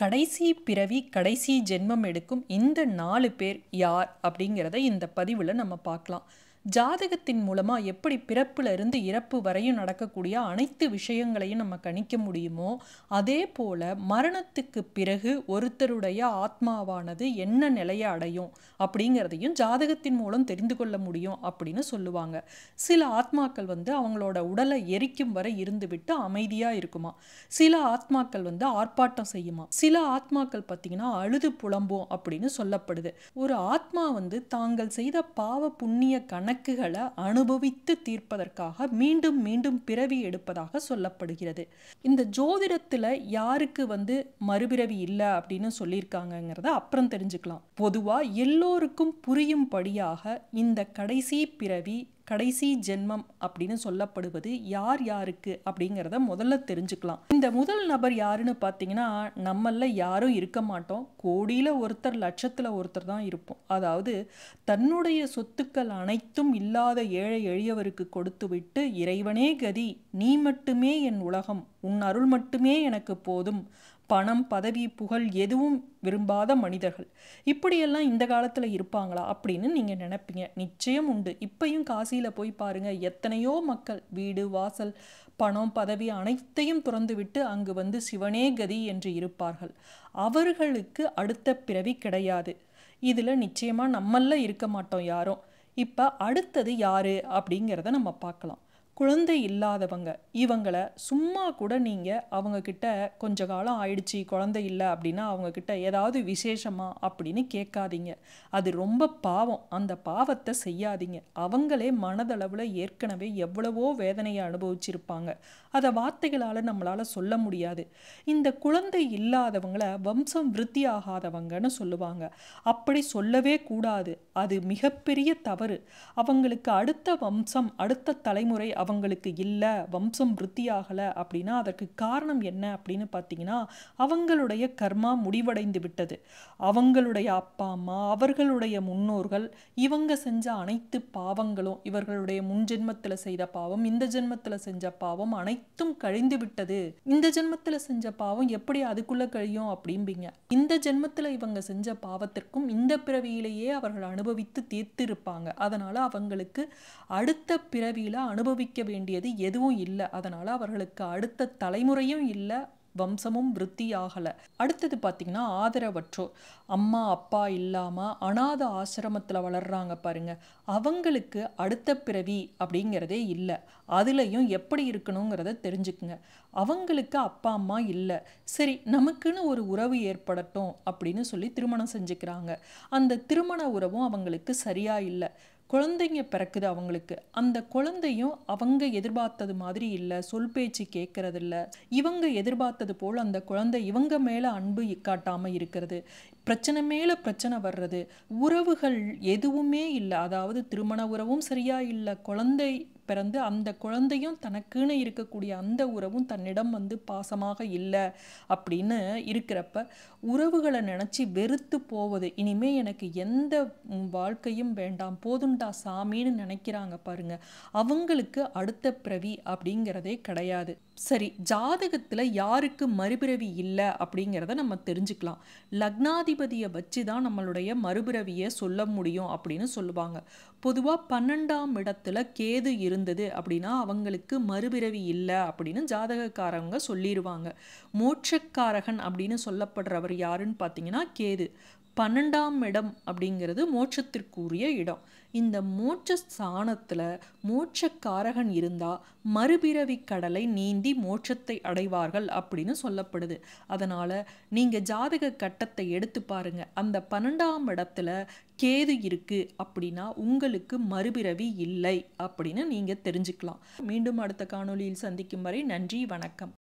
கடைசி பிறவி கடைசி ஜென்மம் எடுக்கும் இந்த நாலு பேர் யார் அப்படிங்கிறத இந்த பதிவில் நம்ம பார்க்கலாம் ஜாதகத்தின் மூலமாக எப்படி பிறப்பில் இருந்து இறப்பு வரையும் நடக்கக்கூடிய அனைத்து விஷயங்களையும் நம்ம கணிக்க முடியுமோ அதே போல் மரணத்துக்கு பிறகு ஒருத்தருடைய ஆத்மாவானது என்ன நிலையை அடையும் அப்படிங்கிறதையும் ஜாதகத்தின் மூலம் தெரிந்து கொள்ள முடியும் அப்படின்னு சொல்லுவாங்க சில ஆத்மாக்கள் வந்து அவங்களோட உடலை எரிக்கும் வரை இருந்துவிட்டு அமைதியாக இருக்குமா சில ஆத்மாக்கள் வந்து ஆர்ப்பாட்டம் செய்யுமா சில ஆத்மாக்கள் பார்த்திங்கன்னா அழுது புலம்பும் அப்படின்னு சொல்லப்படுது ஒரு ஆத்மா வந்து தாங்கள் செய்த பாவ புண்ணிய கணக்கு கணக்குகளை அனுபவித்து தீர்ப்பதற்காக மீண்டும் மீண்டும் பிறவி எடுப்பதாக சொல்லப்படுகிறது இந்த ஜோதிடத்தில் யாருக்கு வந்து மறுபிறவி இல்லை அப்படின்னு சொல்லியிருக்காங்கங்கிறத அப்புறம் தெரிஞ்சுக்கலாம் பொதுவாக எல்லோருக்கும் புரியும்படியாக இந்த கடைசி பிறவி கடைசி ஜென்மம் அப்படின்னு சொல்லப்படுவது யார் யாருக்கு அப்படிங்கிறத முதல்ல தெரிஞ்சுக்கலாம் இந்த முதல் நபர் யாருன்னு பார்த்தீங்கன்னா நம்மள யாரும் இருக்க மாட்டோம் கோடியில் ஒருத்தர் லட்சத்தில் ஒருத்தர் தான் இருப்போம் அதாவது தன்னுடைய சொத்துக்கள் அனைத்தும் இல்லாத ஏழை எளியவருக்கு கொடுத்துவிட்டு இறைவனே கதி நீ மட்டுமே என் உலகம் உன் அருள் மட்டுமே எனக்கு போதும் பணம் பதவி புகழ் எதுவும் விரும்பாத மனிதர்கள் இப்படியெல்லாம் இந்த காலத்தில் இருப்பாங்களா அப்படின்னு நீங்கள் நினைப்பீங்க நிச்சயம் உண்டு இப்பையும் காசியில் போய் பாருங்கள் எத்தனையோ மக்கள் வீடு வாசல் பணம் பதவி அனைத்தையும் துறந்துவிட்டு அங்கு வந்து சிவனே கதி என்று இருப்பார்கள் அவர்களுக்கு அடுத்த பிறவி கிடையாது இதில் நிச்சயமாக நம்மள இருக்க மாட்டோம் யாரும் இப்போ அடுத்தது யார் அப்படிங்கிறத நம்ம பார்க்கலாம் குழந்தை இல்லாதவங்க இவங்களை சும்மா கூட நீங்கள் அவங்கக்கிட்ட கொஞ்ச காலம் ஆயிடுச்சு குழந்தை இல்லை அப்படின்னா அவங்கக்கிட்ட ஏதாவது விசேஷமா அப்படின்னு கேட்காதீங்க அது ரொம்ப பாவம் அந்த பாவத்தை செய்யாதீங்க அவங்களே மனதளவில் ஏற்கனவே எவ்வளவோ வேதனையை அனுபவிச்சிருப்பாங்க அதை வார்த்தைகளால் நம்மளால் சொல்ல முடியாது இந்த குழந்தை இல்லாதவங்களை வம்சம் விருத்தி ஆகாதவங்கன்னு சொல்லுவாங்க அப்படி சொல்லவே கூடாது அது மிகப்பெரிய தவறு அவங்களுக்கு அடுத்த வம்சம் அடுத்த தலைமுறை அவ அவங்களுக்கு இல்லை வம்சம் விருத்தி ஆகலை அப்படின்னா அதற்கு காரணம் என்ன அப்படின்னு பார்த்தீங்கன்னா அவங்களுடைய கர்மா முடிவடைந்து விட்டது அவங்களுடைய அப்பா அம்மா அவர்களுடைய முன்னோர்கள் இவங்க செஞ்ச அனைத்து பாவங்களும் இவர்களுடைய முன் ஜென்மத்தில் செய்த பாவம் இந்த ஜென்மத்தில் செஞ்ச பாவம் அனைத்தும் கழிந்து விட்டது இந்த ஜென்மத்தில் செஞ்ச பாவம் எப்படி அதுக்குள்ளே கழியும் அப்படிம்பிங்க இந்த ஜென்மத்தில் இவங்க செஞ்ச பாவத்திற்கும் இந்த பிறவியிலேயே அவர்கள் அனுபவித்து தீர்த்திருப்பாங்க அதனால் அவங்களுக்கு அடுத்த பிறவியில் அனுபவிக்க வைக்க வேண்டியது எதுவும் இல்லை அதனால் அவர்களுக்கு அடுத்த தலைமுறையும் இல்லை வம்சமும் விருத்தி ஆகலை அடுத்தது பார்த்தீங்கன்னா ஆதரவற்றோர் அம்மா அப்பா இல்லாமல் அனாத ஆசிரமத்தில் வளர்கிறாங்க பாருங்க அவங்களுக்கு அடுத்த பிறவி அப்படிங்கிறதே இல்லை அதுலேயும் எப்படி இருக்கணுங்கிறத தெரிஞ்சுக்குங்க அவங்களுக்கு அப்பா அம்மா இல்லை சரி நமக்குன்னு ஒரு உறவு ஏற்படட்டும் அப்படின்னு சொல்லி திருமணம் செஞ்சுக்கிறாங்க அந்த திருமண உறவும் அவங்களுக்கு சரியாக இல்லை குழந்தைங்க பிறக்குது அவங்களுக்கு அந்த குழந்தையும் அவங்க எதிர்பார்த்தது மாதிரி இல்லை சொல் பேச்சு கேட்கறதில்ல இவங்க எதிர்பார்த்தது போல் அந்த குழந்தை இவங்க மேலே அன்பு காட்டாமல் இருக்கிறது பிரச்சனை மேலே பிரச்சனை வர்றது உறவுகள் எதுவுமே இல்லை அதாவது திருமண உறவும் சரியாக இல்லை குழந்தை பிறந்து அந்த குழந்தையும் தனக்குன்னு இருக்கக்கூடிய அந்த உறவும் தன்னிடம் வந்து பாசமாக இல்லை அப்படின்னு இருக்கிறப்ப உறவுகளை நினச்சி வெறுத்து போவது இனிமே எனக்கு எந்த வாழ்க்கையும் வேண்டாம் போதுண்டா சாமின்னு நினைக்கிறாங்க பாருங்க அவங்களுக்கு அடுத்த பிறவி அப்படிங்கிறதே கிடையாது சரி ஜாதகத்தில் யாருக்கு மறுபிறவி இல்லை அப்படிங்கிறத நம்ம தெரிஞ்சுக்கலாம் லக்னாதிபதியை வச்சு தான் நம்மளுடைய மறுபிறவியை சொல்ல முடியும் அப்படின்னு சொல்லுவாங்க பொதுவாக பன்னெண்டாம் இடத்துல கேது இருந்தது அப்படின்னா அவங்களுக்கு மறுபிறவி இல்லை அப்படின்னு ஜாதகக்காரவங்க சொல்லிடுவாங்க மோட்சக்காரகன் அப்படின்னு சொல்லப்படுறவர் யாருன்னு பார்த்தீங்கன்னா கேது பன்னெண்டாம் இடம் அப்படிங்கிறது மோட்சத்திற்குரிய இடம் இந்த மோட்ச ஸ்தானத்தில் மோட்சக்காரகன் இருந்தால் மறுபிறவி கடலை நீந்தி மோட்சத்தை அடைவார்கள் அப்படின்னு சொல்லப்படுது அதனால் நீங்கள் ஜாதக கட்டத்தை எடுத்து பாருங்கள் அந்த பன்னெண்டாம் இடத்துல கேது இருக்குது அப்படின்னா உங்களுக்கு மறுபிறவி இல்லை அப்படின்னு நீங்கள் தெரிஞ்சுக்கலாம் மீண்டும் அடுத்த காணொலியில் சந்திக்கும் வரை நன்றி வணக்கம்